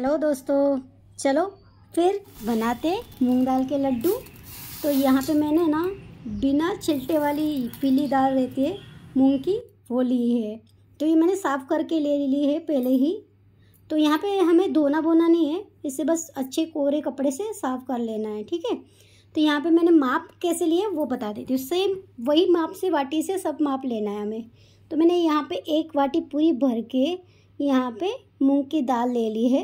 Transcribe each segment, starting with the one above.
hello दोस्तों चलो फिर बनाते मूंग दाल के लड्डू तो यहाँ पे मैंने ना बिना छिलटे वाली पीली दाल रहती है मूंग की वो ली है तो ये मैंने साफ़ करके ले ली है पहले ही तो यहाँ पे हमें धोना बोना नहीं है इसे बस अच्छे कोरे कपड़े से साफ़ कर लेना है ठीक है तो यहाँ पे मैंने माप कैसे लिए वो बता देती हूँ सेम वही माप से वाटी से सब माप लेना है हमें तो मैंने यहाँ पर एक वाटी पूरी भर के यहाँ पे मूंग की दाल ले ली है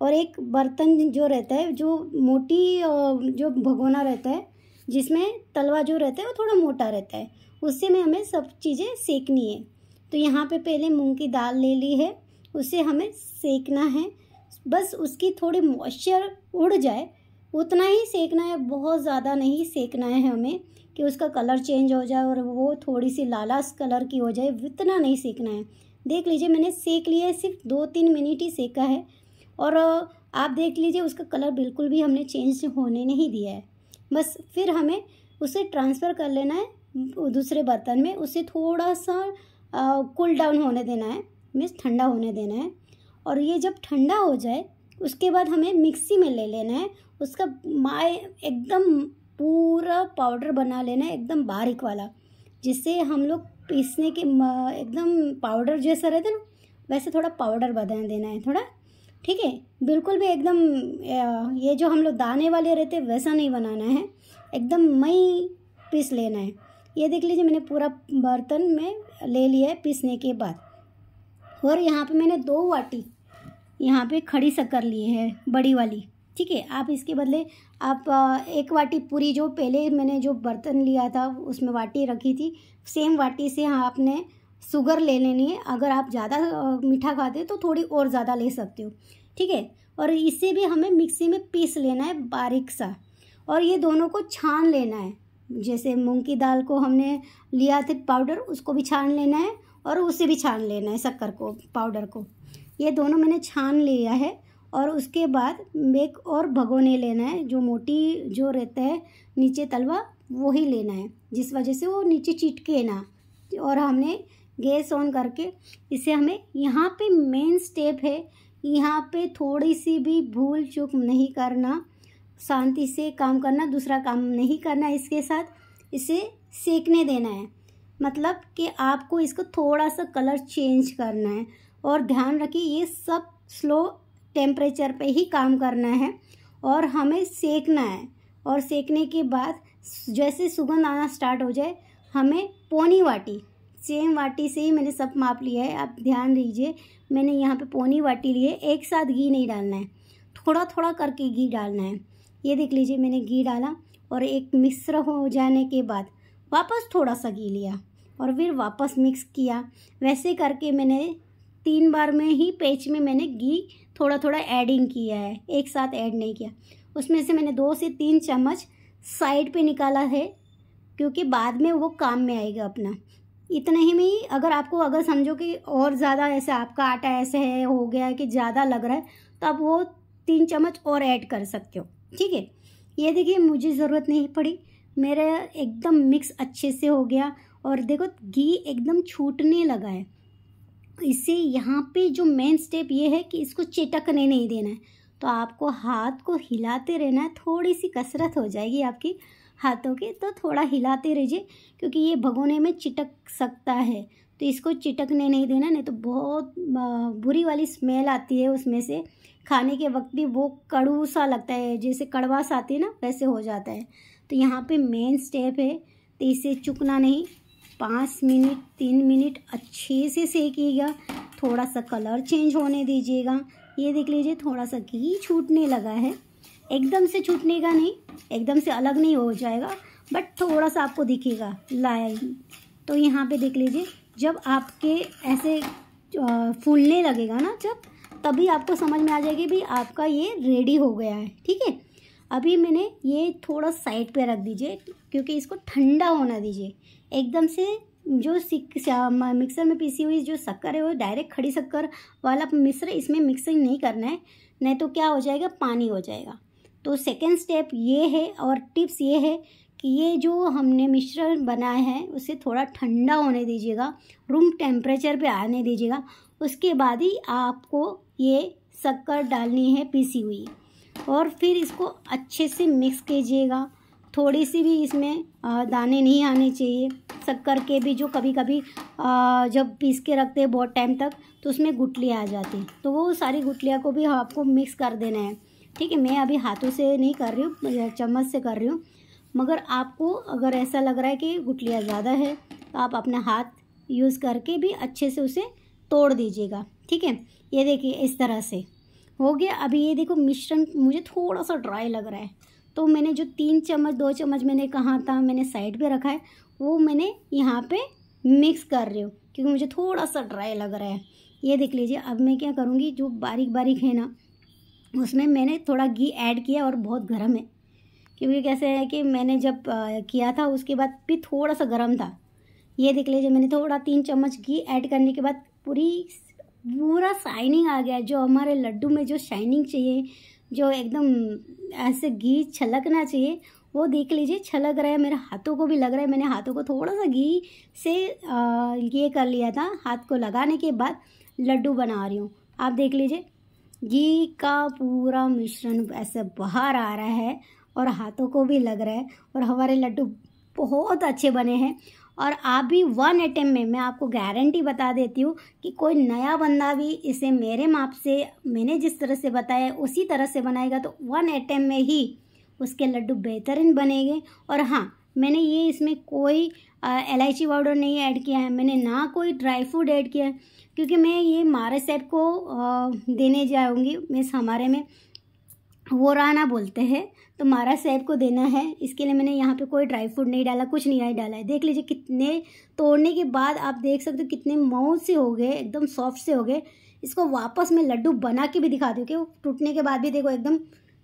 और एक बर्तन जो रहता है जो मोटी जो भगोना रहता है जिसमें तलवा जो रहता है वो थोड़ा मोटा रहता है उससे में हमें सब चीज़ें सेकनी है तो यहाँ पे पहले मूंग की दाल ले ली है उसे हमें सेकना है बस उसकी थोड़ी मॉइस्चर उड़ जाए उतना ही सेकना है बहुत ज़्यादा नहीं सेकना है हमें कि उसका कलर चेंज हो जाए और वो थोड़ी सी लालास कलर की हो जाए इतना नहीं सेकना है देख लीजिए मैंने सेक लिया है सिर्फ दो तीन मिनट ही सेका है और आप देख लीजिए उसका कलर बिल्कुल भी हमने चेंज होने नहीं दिया है बस फिर हमें उसे ट्रांसफ़र कर लेना है दूसरे बर्तन में उसे थोड़ा सा कूल डाउन होने देना है मीन्स ठंडा होने देना है और ये जब ठंडा हो जाए उसके बाद हमें मिक्सी में ले लेना है उसका माए एकदम पूरा पाउडर बना लेना है एकदम बारीक वाला जिससे हम लोग पीसने के एकदम पाउडर जैसा रहता है ना वैसे थोड़ा पाउडर बना देना है थोड़ा ठीक है बिल्कुल भी एकदम ये जो हम लोग दाने वाले रहते वैसा नहीं बनाना है एकदम मई पीस लेना है ये देख लीजिए मैंने पूरा बर्तन में ले लिया है पीसने के बाद और यहाँ पे मैंने दो वाटी यहाँ पे खड़ी शक्कर ली है बड़ी वाली ठीक है आप इसके बदले आप एक वाटी पूरी जो पहले मैंने जो बर्तन लिया था उसमें वाटी रखी थी सेम वाटी से हाँ आपने शुगर ले लेनी है अगर आप ज़्यादा मीठा खाते हो तो थोड़ी और ज़्यादा ले सकते हो ठीक है और इसे भी हमें मिक्सी में पीस लेना है बारीक सा और ये दोनों को छान लेना है जैसे मूंग की दाल को हमने लिया था पाउडर उसको भी छान लेना है और उसे भी छान लेना है शक्कर को पाउडर को ये दोनों मैंने छान लिया है और उसके बाद एक और भगोने लेना है जो मोटी जो रहता है नीचे तलवा वही लेना है जिस वजह से वो नीचे चिटके ना और हमने गैस ऑन करके इसे हमें यहाँ पे मेन स्टेप है यहाँ पे थोड़ी सी भी भूल चूक नहीं करना शांति से काम करना दूसरा काम नहीं करना इसके साथ इसे सेकने देना है मतलब कि आपको इसको थोड़ा सा कलर चेंज करना है और ध्यान रखिए ये सब स्लो टेम्परेचर पे ही काम करना है और हमें सेकना है और सेकने के बाद जैसे सुगंध आना स्टार्ट हो जाए हमें पोनी वाटी सेम वाटी से ही मैंने सब माप लिया है आप ध्यान दीजिए मैंने यहाँ पे पौनी वाटी लिए एक साथ घी नहीं डालना है थोड़ा थोड़ा करके घी डालना है ये देख लीजिए मैंने घी डाला और एक मिश्र हो जाने के बाद वापस थोड़ा सा घी लिया और फिर वापस मिक्स किया वैसे करके मैंने तीन बार में ही पेच में मैंने घी थोड़ा थोड़ा एडिंग किया है एक साथ ऐड नहीं किया उसमें से मैंने दो से तीन चम्मच साइड पे निकाला है क्योंकि बाद में वो काम में आएगा अपना इतने ही में अगर आपको अगर समझो कि और ज़्यादा ऐसे आपका आटा ऐसे है हो गया है कि ज़्यादा लग रहा है तो आप वो तीन चम्मच और ऐड कर सकते हो ठीक है ये देखिए मुझे ज़रूरत नहीं पड़ी मेरा एकदम मिक्स अच्छे से हो गया और देखो घी एकदम छूटने लगा है इससे यहाँ पे जो मेन स्टेप ये है कि इसको चिटकने नहीं देना है तो आपको हाथ को हिलाते रहना है थोड़ी सी कसरत हो जाएगी आपकी हाथों के तो थोड़ा हिलाते रहिए क्योंकि ये भगोने में चिटक सकता है तो इसको चिटकने नहीं देना नहीं तो बहुत बुरी वाली स्मेल आती है उसमें से खाने के वक्त भी वो कड़ू सा लगता है जैसे कड़वास आती है ना वैसे हो जाता है तो यहाँ पे मेन स्टेप है तो इसे चुकना नहीं पाँच मिनट तीन मिनट अच्छे से सेकिएगा थोड़ा सा कलर चेंज होने दीजिएगा ये देख लीजिए थोड़ा सा घी छूटने लगा है एकदम से छूटने का नहीं एकदम से अलग नहीं हो जाएगा बट थोड़ा सा आपको दिखेगा लाइन तो यहाँ पे देख लीजिए जब आपके ऐसे फूलने लगेगा ना जब तभी आपको समझ में आ जाएगी भी आपका ये रेडी हो गया है ठीक है अभी मैंने ये थोड़ा साइड पे रख दीजिए क्योंकि इसको ठंडा होना दीजिए एकदम से जो मिक्सर में पीसी हुई जो शक्कर है वो डायरेक्ट खड़ी शक्कर वाला मिश्र इसमें मिक्सिंग नहीं करना है नहीं तो क्या हो जाएगा पानी हो जाएगा तो सेकेंड स्टेप ये है और टिप्स ये है कि ये जो हमने मिश्रण बनाया है उसे थोड़ा ठंडा होने दीजिएगा रूम टेम्परेचर पे आने दीजिएगा उसके बाद ही आपको ये शक्कर डालनी है पीसी हुई और फिर इसको अच्छे से मिक्स कीजिएगा थोड़ी सी भी इसमें दाने नहीं आने चाहिए शक्कर के भी जो कभी कभी जब पीस के रखते हैं बहुत टाइम तक तो उसमें गुटलियाँ आ जाती हैं तो वो सारी गुटलियाँ को भी आपको मिक्स कर देना है ठीक है मैं अभी हाथों से नहीं कर रही हूँ चम्मच से कर रही हूँ मगर आपको अगर ऐसा लग रहा है कि गुटलियाँ ज़्यादा है तो आप अपना हाथ यूज़ करके भी अच्छे से उसे तोड़ दीजिएगा ठीक है ये देखिए इस तरह से हो गया अभी ये देखो मिश्रण मुझे थोड़ा सा ड्राई लग रहा है तो मैंने जो तीन चम्मच दो चम्मच मैंने कहा था मैंने साइड पे रखा है वो मैंने यहाँ पे मिक्स कर रही हूँ क्योंकि मुझे थोड़ा सा ड्राई लग रहा है ये देख लीजिए अब मैं क्या करूँगी जो बारीक बारीक है ना उसमें मैंने थोड़ा घी ऐड किया और बहुत गर्म है क्योंकि कैसे है कि मैंने जब किया था उसके बाद भी थोड़ा सा गर्म था ये देख लीजिए मैंने थोड़ा तीन चम्मच घी ऐड करने के बाद पूरी पूरा शाइनिंग आ गया जो हमारे लड्डू में जो शाइनिंग चाहिए जो एकदम ऐसे घी छलकना चाहिए वो देख लीजिए छलक रहा है मेरे हाथों को भी लग रहा है मैंने हाथों को थोड़ा सा घी से आ, ये कर लिया था हाथ को लगाने के बाद लड्डू बना रही हूँ आप देख लीजिए घी का पूरा मिश्रण ऐसे बाहर आ रहा है और हाथों को भी लग रहा है और हमारे लड्डू बहुत अच्छे बने हैं और आप भी वन अटेम्प में मैं आपको गारंटी बता देती हूँ कि कोई नया बंदा भी इसे मेरे माप से मैंने जिस तरह से बताया उसी तरह से बनाएगा तो वन अटेम्प में ही उसके लड्डू बेहतरीन बनेंगे और हाँ मैंने ये इसमें कोई इलायची पाउडर नहीं ऐड किया है मैंने ना कोई ड्राई फ्रूट ऐड किया है क्योंकि मैं ये मारे सेब को आ, देने जाऊँगी मीन्स हमारे में वो राना बोलते हैं तो मारा सेब को देना है इसके लिए मैंने यहाँ पे कोई ड्राई फ्रूट नहीं डाला कुछ नहीं डाला है देख लीजिए कितने तोड़ने के बाद आप देख सकते हो कितने मऊ से हो गए एकदम सॉफ्ट से हो गए इसको वापस मैं लड्डू बना के भी दिखा दूँ कि टूटने के बाद भी देखो एकदम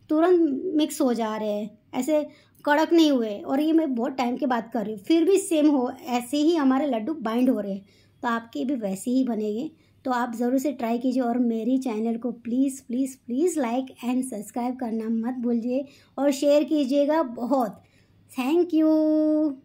तुरंत मिक्स हो जा रहे हैं ऐसे कड़क नहीं हुए और ये मैं बहुत टाइम के बाद कर रही हूँ फिर भी सेम हो ऐसे ही हमारे लड्डू बाइंड हो रहे हैं तो आपके भी वैसे ही बनेंगे तो आप ज़रूर से ट्राई कीजिए और मेरी चैनल को please please please like and subscribe करना मत भूलिए और शेयर कीजिएगा बहुत थैंक यू